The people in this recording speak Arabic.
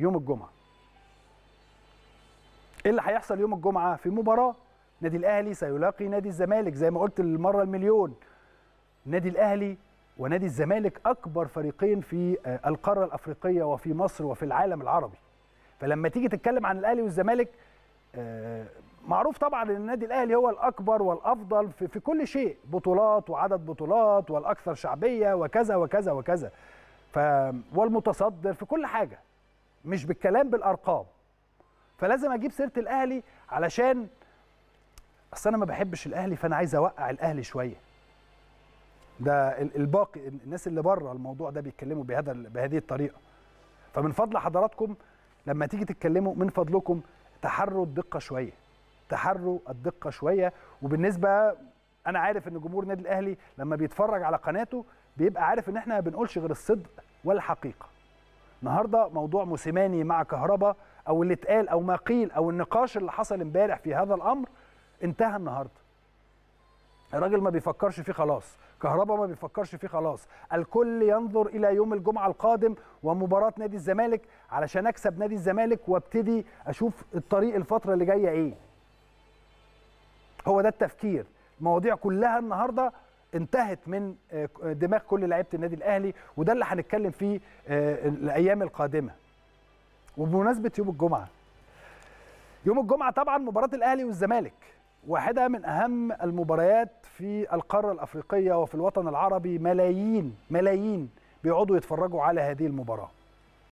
يوم الجمعه ايه اللي هيحصل يوم الجمعه في مباراه نادي الاهلي سيلاقي نادي الزمالك زي ما قلت المره المليون نادي الاهلي ونادي الزمالك اكبر فريقين في آه، القاره الافريقيه وفي مصر وفي العالم العربي فلما تيجي تتكلم عن الاهلي والزمالك آه، معروف طبعا ان النادي الاهلي هو الاكبر والافضل في, كل شيء بطولات وعدد بطولات والاكثر شعبيه وكذا وكذا وكذا ف والمتصدر في كل حاجه مش بالكلام بالارقام فلازم اجيب سيره الاهلي علشان اصل انا ما بحبش الاهلي فانا عايز اوقع الاهلي شويه ده الباقي الناس اللي بره الموضوع ده بيتكلموا بهذا بهذه الطريقه فمن فضل حضراتكم لما تيجي تتكلموا من فضلكم تحروا الدقه شويه تحروا الدقه شويه وبالنسبه انا عارف ان جمهور النادي الاهلي لما بيتفرج على قناته بيبقى عارف ان احنا ما بنقولش غير الصدق والحقيقه النهارده موضوع موسيماني مع كهربا او اللي اتقال او ما قيل او النقاش اللي حصل امبارح في هذا الامر انتهى النهارده الراجل ما بيفكرش فيه خلاص كهربا ما بيفكرش فيه خلاص الكل ينظر الى يوم الجمعه القادم ومباراه نادي الزمالك علشان اكسب نادي الزمالك وابتدي اشوف الطريق الفتره اللي جايه ايه هو ده التفكير المواضيع كلها النهارده انتهت من آه، آه، دماغ كل لعيبه النادي الاهلي وده اللي هنتكلم فيه آه، الايام القادمه وبمناسبه يوم الجمعه يوم الجمعه طبعا مباراه الاهلي والزمالك واحده من اهم المباريات في القاره الافريقيه وفي الوطن العربي ملايين ملايين بيقعدوا يتفرجوا على هذه المباراه